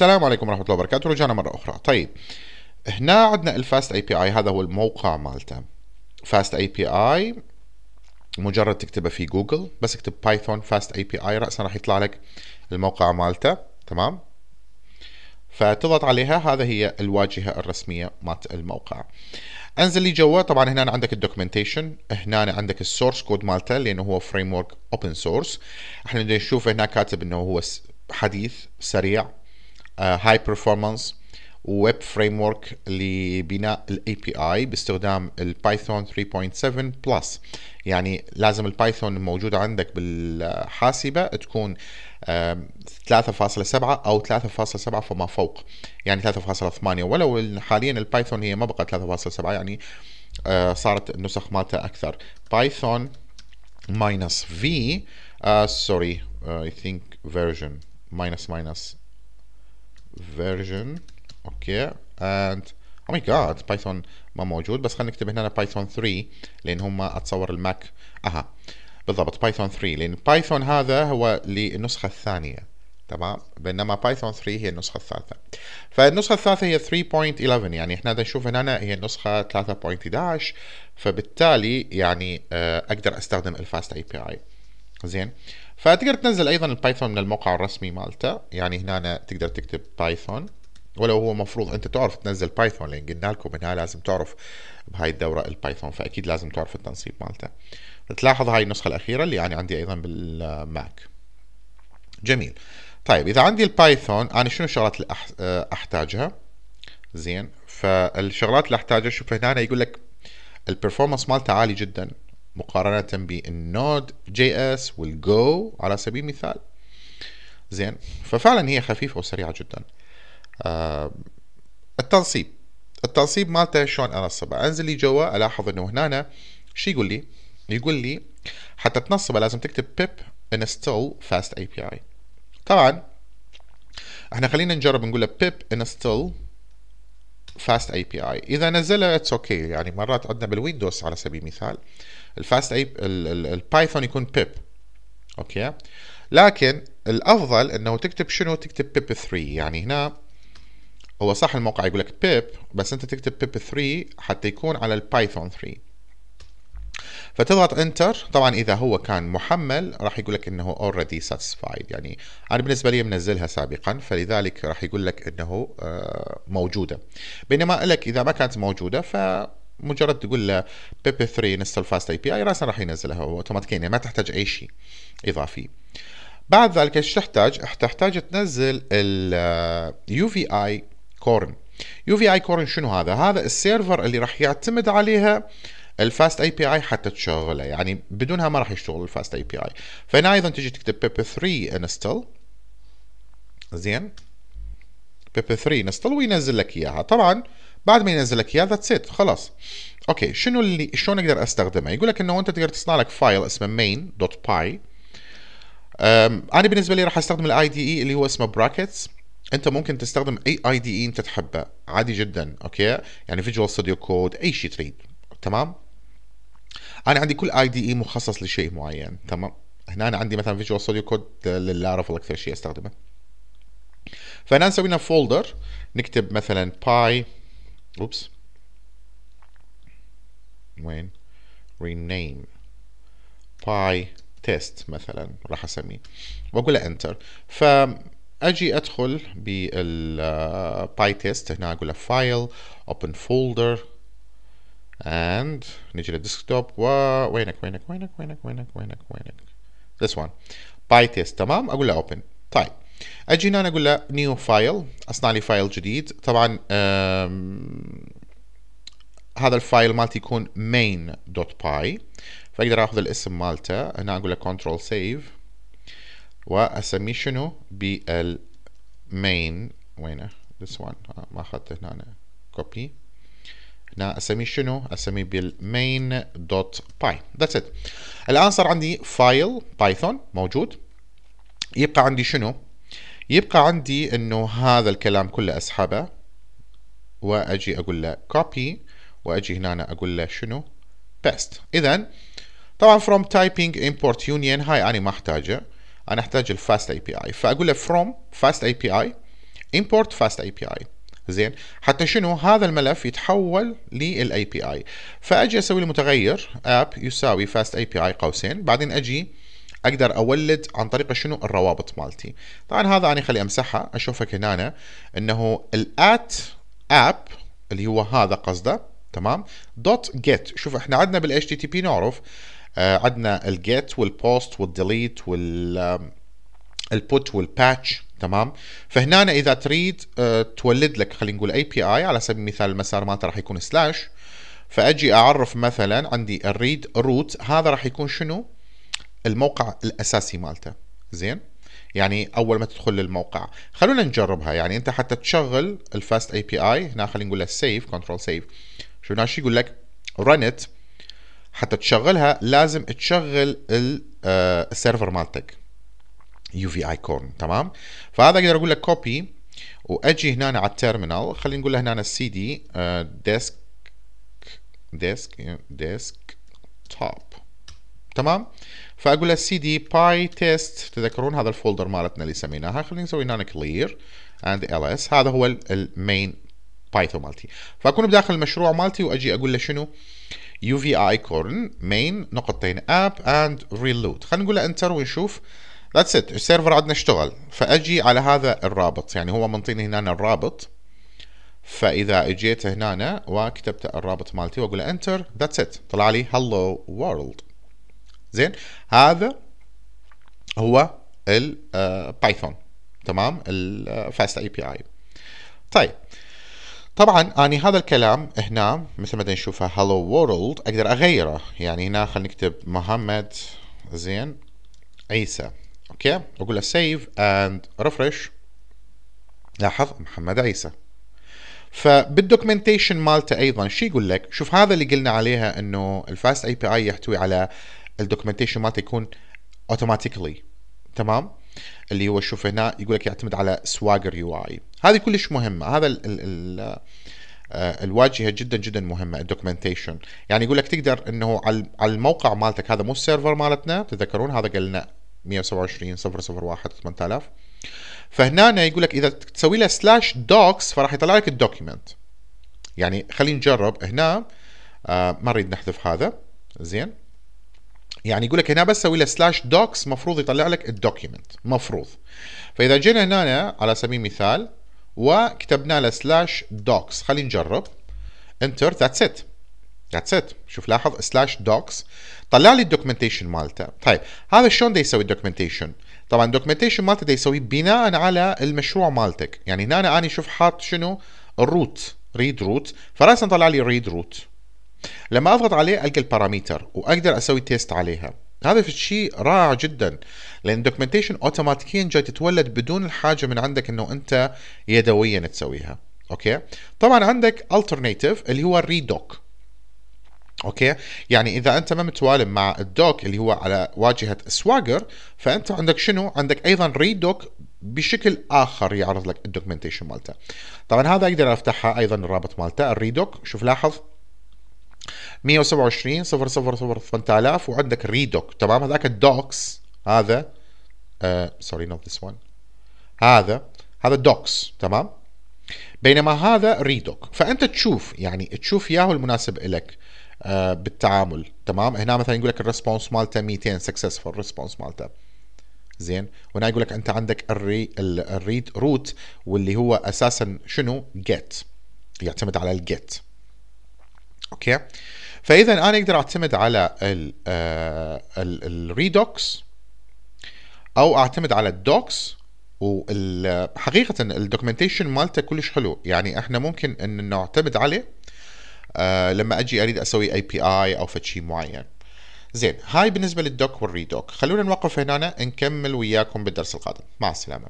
السلام عليكم ورحمه الله وبركاته رجعنا مره اخرى طيب هنا عندنا الفاست اي بي اي هذا هو الموقع مالته فاست اي بي اي مجرد تكتبه في جوجل بس اكتب بايثون فاست اي بي اي راسا راح يطلع لك الموقع مالته تمام فتضغط عليها هذا هي الواجهه الرسميه مالت الموقع انزل لي جوا طبعا هنا عندك الدوكيومنتيشن هنا عندك السورس كود مالته لانه هو فريم ورك اوبن سورس احنا نشوف هنا كاتب انه هو حديث سريع هاي آه، performance ويب فريم ورك لبناء الاي بي اي باستخدام البايثون 3.7 بلس يعني لازم البايثون الموجوده عندك بالحاسبه تكون 3.7 او 3.7 فما فوق يعني 3.8 ولو حاليا البايثون هي ما بقى 3.7 يعني آه، صارت النسخ مالتها اكثر بايثون ماينس في سوري اي ثينك فيرجن ماينس ماينس version اوكي اند او ماي جاد بايثون ما موجود بس خلينا نكتب هنا بايثون 3 لان هم اتصور الماك اها بالضبط بايثون 3 لان بايثون هذا هو للنسخه الثانيه تمام بينما بايثون 3 هي النسخه الثالثه فالنسخه الثالثه هي 3.11 يعني احنا نشوف هنا هي النسخه 3.11 فبالتالي يعني آه، اقدر استخدم الفاست اي بي اي زين فتقدر تنزل ايضا البايثون من الموقع الرسمي مالته يعني هنا أنا تقدر تكتب بايثون ولو هو مفروض انت تعرف تنزل بايثون لان قلنا لكم انها لازم تعرف بهاي الدوره البايثون فاكيد لازم تعرف التنصيب مالته تلاحظ هاي النسخه الاخيره اللي انا عندي ايضا بالماك جميل طيب اذا عندي البايثون انا شنو الشغلات اللي احتاجها زين فالشغلات اللي احتاجها شوف هنا يقول لك البرفورمانس مالته عالي جدا مقارنة بالنود جي اس والجو على سبيل المثال زين ففعلا هي خفيفة وسريعة جدا آه التنصيب التنصيب مالته شلون انصبه انزل لي جوا الاحظ انه هنا شو يقول لي يقول لي حتى تنصبه لازم تكتب pip install fast api طبعا احنا خلينا نجرب نقول له pip install فاست اي بي اي اذا نزلها اتس اوكي okay. يعني مرات عندنا بالويندوز على سبيل المثال الفاست اي البايثون يكون بيب اوكي لكن الافضل انه تكتب شنو تكتب بيب 3 يعني هنا هو صح الموقع يقول لك بيب بس انت تكتب بيب 3 حتى يكون على البايثون 3 فتضغط انتر طبعا اذا هو كان محمل راح يقول لك انه اوريدي ساتسفايد يعني انا بالنسبه لي منزلها سابقا فلذلك راح يقول لك انه آه، موجوده بينما لك اذا ما كانت موجوده ف مجرد تقول له بيبي 3 انستل فاست اي بي اي راسا راح ينزلها اوتوماتيكيا يعني ما تحتاج اي شيء اضافي. بعد ذلك ايش تحتاج؟ تحتاج تنزل اليو في اي كورن. يو في اي كورن شنو هذا؟ هذا السيرفر اللي راح يعتمد عليها الفاست اي بي اي حتى تشغله يعني بدونها ما راح يشتغل الفاست اي بي اي فهنا ايضا تجي تكتب pip 3 انستل زين بيب 3 انستل وينزل لك اياها طبعا بعد ما ينزل لك اياها ذاتس ات خلاص اوكي شنو اللي شلون اقدر استخدمه يقول لك انه انت تقدر تصنع لك فايل اسمه main.py انا بالنسبه لي راح استخدم الاي دي اي e اللي هو اسمه brackets انت ممكن تستخدم اي اي دي اي انت تحبه عادي جدا اوكي يعني فيجوال ستوديو كود اي شيء تريد تمام انا عندي كل اي دي اي مخصص لشيء معين تمام هنا أنا عندي مثلا فيجوال ستوديو كود للارافل اكثر شيء استخدمه فهنا نسوي لنا فولدر نكتب مثلا باي اوبس وين رينيم باي تيست مثلا راح اسميه واقول له انتر فاجي ادخل بالباي آه، تيست هنا اقول له فايل اوبن فولدر and نيجي للديسكتوب ووينك وينك وينك وينك وينك وينك وينك this one باي تيست تمام اقول له اوبن طيب اجي هنا اقول له نيو فايل اصنع لي فايل جديد طبعا هذا الفايل مالتي يكون main.py فاقدر اخذ الاسم مالته هنا اقول له كنترول سيف واسميه شنو بالمين وينه this one آه، ما اخذته هنا كوبي هنا اسميه شنو؟ اسميه بالمين دوت باي ذاتس ات الان صار عندي فايل بايثون موجود يبقى عندي شنو؟ يبقى عندي انه هذا الكلام كله اسحبه واجي اقول له كوبي واجي هنا أنا اقول له شنو؟ بيست اذا طبعا from typing import union هاي انا ما احتاجه انا احتاج الفاست اي بي اي فاقول له from fast api import fast اي زين حتى شنو هذا الملف يتحول للاي بي اي فاجي اسوي المتغير اب يساوي فاست اي بي اي قوسين بعدين اجي اقدر اولد عن طريق شنو الروابط مالتي طبعا هذا انا خلي امسحها اشوفك هنا أنا انه الات اب اللي هو هذا قصده تمام دوت جيت شوف احنا عندنا بالاتش تي تي بي نعرف آه، عندنا الجيت والبوست والديليت وال البوت والباتش تمام فهنا اذا تريد آه، تولد لك خلينا نقول اي بي اي على سبيل المثال المسار مالته راح يكون سلاش فاجي اعرف مثلا عندي الريد روت هذا راح يكون شنو الموقع الاساسي مالته زين يعني اول ما تدخل للموقع خلونا نجربها يعني انت حتى تشغل الفاست اي بي اي هنا خلينا نقول له سيف كنترول سيف شو ناش يقول لك رن حتى تشغلها لازم تشغل السيرفر آه، مالتك يو في ايكون تمام فهذا اقدر اقول لك كوبي واجي هنا على التيرمينال خلينا نقول له هنا السي دي ديسك ديسك ديسك توب تمام فاقول له السي دي باي تيست تذكرون هذا الفولدر مالتنا اللي سميناها خلينا نسوي هنا كلير اند ال اس هذا هو المين بايثون مالتي فاكون بداخل المشروع مالتي واجي اقول له شنو يو في ايكون مين نقطتين اب اند ريلود خلينا نقول له انتر ونشوف ذاتس ات السيرفر عندنا اشتغل فاجي على هذا الرابط يعني هو منطيني هنا الرابط فاذا اجيت هنا وكتبت الرابط مالتي واقول له انتر ذاتس ات طلع لي هلو وورلد زين هذا هو البايثون آه، تمام الفاست اي بي اي طيب طبعا اني هذا الكلام هنا مثل ما نشوفه هلو وورلد اقدر اغيره يعني هنا خلينا نكتب محمد زين عيسى اوكي واقول له سيف اند ريفرش لاحظ محمد عيسى فبالدوكيومنتيشن مالته ايضا شو يقول لك؟ شوف هذا اللي قلنا عليها انه الفاست اي بي اي يحتوي على الدوكيومنتيشن مالته يكون اوتوماتيكلي تمام؟ اللي هو شوف هنا يقول لك يعتمد على سواجر يو اي هذه كلش مهمه هذا الـ الـ الـ آه، الواجهه جدا جدا مهمه الدوكيومنتيشن يعني يقول لك تقدر انه على الموقع مالتك هذا مو السيرفر مالتنا تتذكرون هذا قلنا 127 001 8000 فهنا يقول لك اذا تسوي له سلاش دوكس فراح يطلع لك الدوكيمنت يعني خلينا نجرب هنا آه ما نريد نحذف هذا زين يعني يقول لك هنا بس سوي له سلاش دوكس مفروض يطلع لك الدوكيمنت مفروض فاذا جينا هنا على سبيل المثال وكتبنا له سلاش دوكس خلينا نجرب انتر ذاتس ات ذاتس ات شوف لاحظ سلاش دوكس طلع لي الدوكيومنتيشن مالته طيب هذا شلون دا يسوي الدوكيومنتيشن طبعا الدوكيومنتيشن مالته دا يسويه بناء على المشروع مالتك يعني هنا انا اني شوف حاط شنو الروت ريد روت فراسا طلع لي ريد روت لما اضغط عليه القى الباراميتر واقدر اسوي تيست عليها هذا في شيء رائع جدا لان الدوكيومنتيشن اوتوماتيكيا جاي تتولد بدون الحاجه من عندك انه انت يدويا تسويها اوكي طبعا عندك alternative اللي هو الريدوك اوكي يعني اذا انت ما متوالم مع الدوك اللي هو على واجهه سواجر فانت عندك شنو عندك ايضا ريدوك بشكل اخر يعرض لك الدوكيومنتيشن مالته طبعا هذا اقدر افتحها ايضا الرابط مالته الريدوك شوف لاحظ 127 000 8000 وعندك ريدوك تمام هذاك الدوكس هذا سوري نوت ذس وان هذا هذا الدوكس تمام بينما هذا ريدوك فانت تشوف يعني تشوف ياهو المناسب لك آه، بالتعامل تمام هنا مثلا يقول لك الريسبونس مالته 200 سكسسفول ريسبونس مالته زين وهنا يقول لك انت عندك الري الريد روت واللي هو اساسا شنو جيت يعتمد على الجيت اوكي فاذا انا اقدر اعتمد على الريدوكس آه، او اعتمد على الدوكس وحقيقه الدوكيومنتيشن مالته كلش حلو يعني احنا ممكن ان نعتمد عليه آه، لما اجي اريد اسوي اي بي اي او فشي معين زين هاي بالنسبه للدوك والريدوك خلونا نوقف هنا نكمل وياكم بالدرس القادم مع السلامه